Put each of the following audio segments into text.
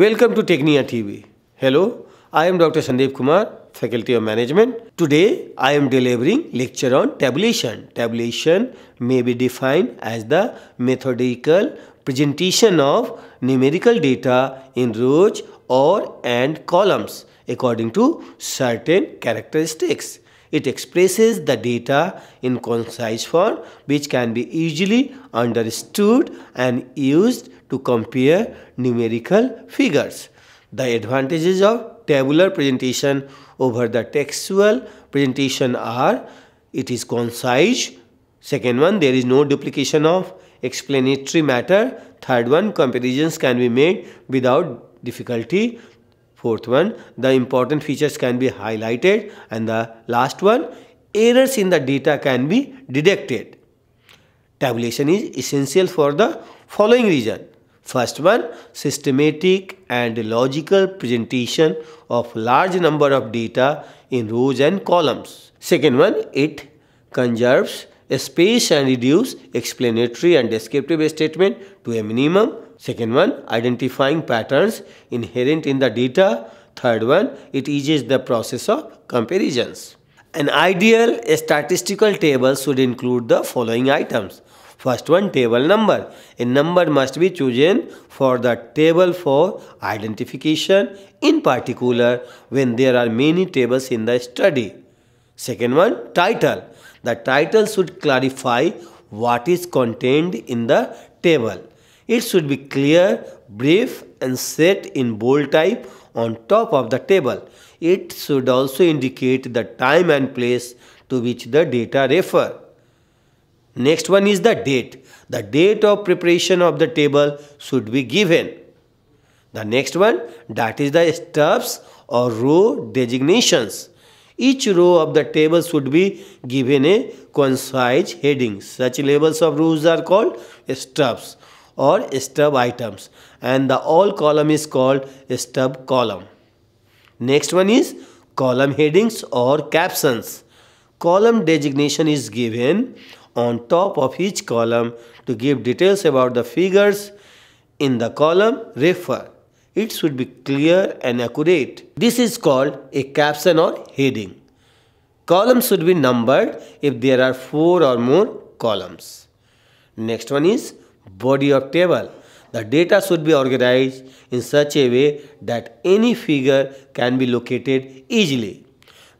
Welcome to Technia TV. Hello, I am Dr. Sandeep Kumar, Faculty of Management. Today, I am delivering lecture on tabulation. Tabulation may be defined as the methodical presentation of numerical data in rows or and columns according to certain characteristics. It expresses the data in concise form which can be easily understood and used to compare numerical figures. The advantages of tabular presentation over the textual presentation are it is concise. Second one, there is no duplication of explanatory matter. Third one, comparisons can be made without difficulty. Fourth one, the important features can be highlighted. And the last one, errors in the data can be detected. Tabulation is essential for the following reason. First one, systematic and logical presentation of large number of data in rows and columns. Second one, it conserves space and reduce explanatory and descriptive statement to a minimum. Second one, identifying patterns inherent in the data. Third one, it eases the process of comparisons. An ideal statistical table should include the following items. First one, table number. A number must be chosen for the table for identification, in particular when there are many tables in the study. Second one, title. The title should clarify what is contained in the table. It should be clear, brief and set in bold type on top of the table. It should also indicate the time and place to which the data refer. Next one is the date. The date of preparation of the table should be given. The next one that is the stubs or row designations. Each row of the table should be given a concise heading. Such labels of rows are called stubs or stub items and the all column is called stub column. Next one is column headings or captions. Column designation is given on top of each column to give details about the figures in the column refer. It should be clear and accurate. This is called a caption or heading. Columns should be numbered if there are four or more columns. Next one is body of table. The data should be organized in such a way that any figure can be located easily.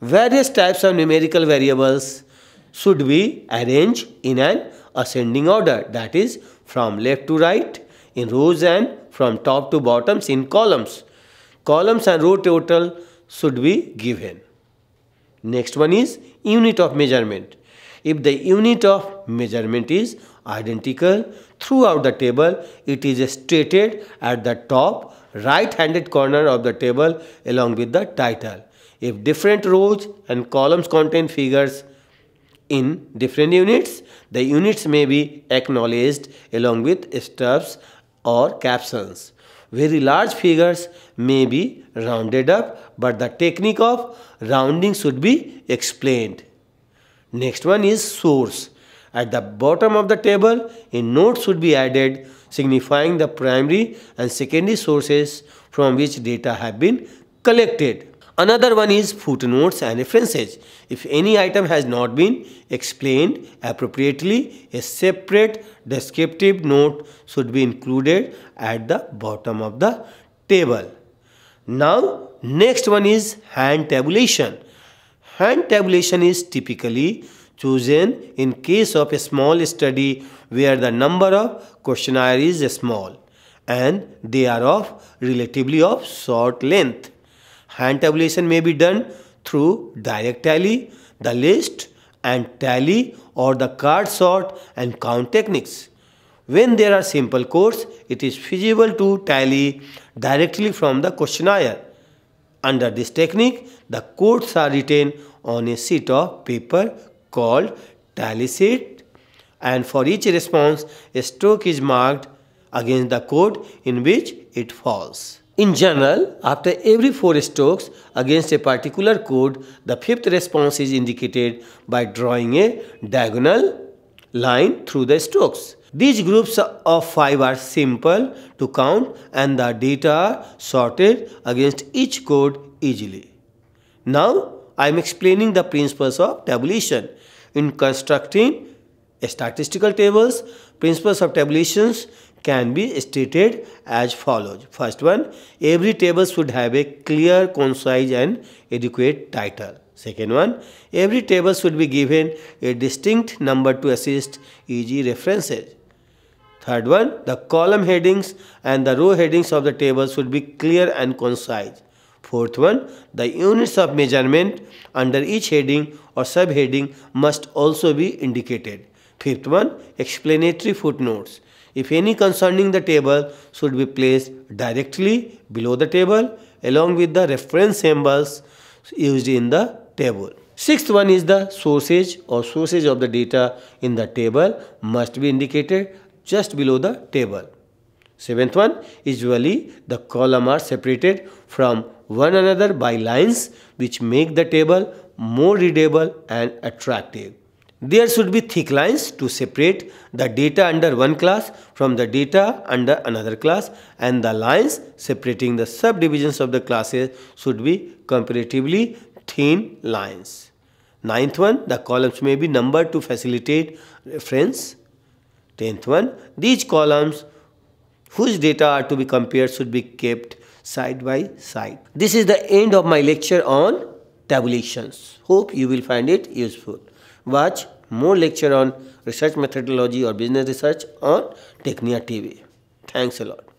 Various types of numerical variables should be arranged in an ascending order that is from left to right in rows and from top to bottoms in columns. Columns and row total should be given. Next one is unit of measurement. If the unit of measurement is identical throughout the table, it is stated at the top right-handed corner of the table along with the title. If different rows and columns contain figures in different units, the units may be acknowledged along with stuffs or captions. Very large figures may be rounded up, but the technique of rounding should be explained. Next one is source. At the bottom of the table, a note should be added signifying the primary and secondary sources from which data have been collected. Another one is footnotes and references. If any item has not been explained appropriately, a separate descriptive note should be included at the bottom of the table. Now, next one is hand tabulation. Hand tabulation is typically chosen in case of a small study where the number of questionnaire is small and they are of relatively of short length. Hand tabulation may be done through direct tally, the list and tally or the card sort and count techniques. When there are simple codes, it is feasible to tally directly from the questionnaire. Under this technique, the codes are written on a sheet of paper called tally sheet and for each response, a stroke is marked against the code in which it falls. In general, after every four strokes against a particular code, the fifth response is indicated by drawing a diagonal line through the strokes. These groups of 5 are simple to count and the data are sorted against each code easily. Now, I am explaining the principles of tabulation. In constructing statistical tables, principles of tabulations can be stated as follows. First one, every table should have a clear, concise and adequate title. Second one, every table should be given a distinct number to assist easy references. Third one, the column headings and the row headings of the table should be clear and concise. Fourth one, the units of measurement under each heading or subheading must also be indicated. Fifth one, explanatory footnotes. If any concerning the table should be placed directly below the table along with the reference symbols used in the table. Sixth one is the sources or sources of the data in the table must be indicated just below the table. Seventh one, usually the column are separated from one another by lines which make the table more readable and attractive. There should be thick lines to separate the data under one class from the data under another class and the lines separating the subdivisions of the classes should be comparatively thin lines. Ninth one, the columns may be numbered to facilitate reference. Tenth one, these columns whose data are to be compared should be kept side by side. This is the end of my lecture on tabulations. Hope you will find it useful. Watch more lecture on research methodology or business research on Technia TV. Thanks a lot.